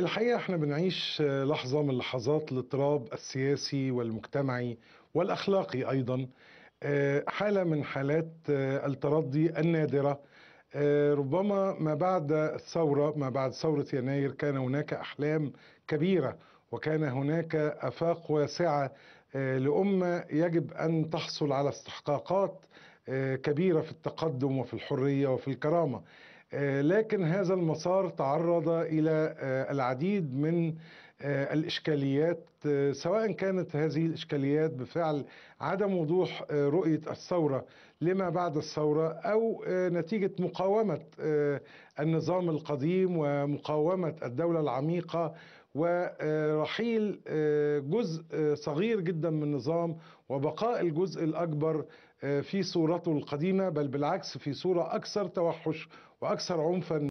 الحقيقة احنا بنعيش لحظة من لحظات الاضطراب السياسي والمجتمعي والأخلاقي أيضا آه، حالة من حالات آه، الترضي النادرة آه، ربما ما بعد الثورة ما بعد ثورة يناير كان هناك أحلام كبيرة وكان هناك أفاق واسعة لأمة يجب أن تحصل على استحقاقات كبيرة في التقدم وفي الحرية وفي الكرامة آه، لكن هذا المسار تعرض الى آه، العديد من آه، الإشكاليات آه، سواء كانت هذه الإشكاليات بفعل عدم وضوح آه، رؤية الثورة لما بعد الثورة أو نتيجة مقاومة النظام القديم ومقاومة الدولة العميقة ورحيل جزء صغير جدا من النظام وبقاء الجزء الأكبر في صورته القديمة بل بالعكس في صورة أكثر توحش وأكثر عنفا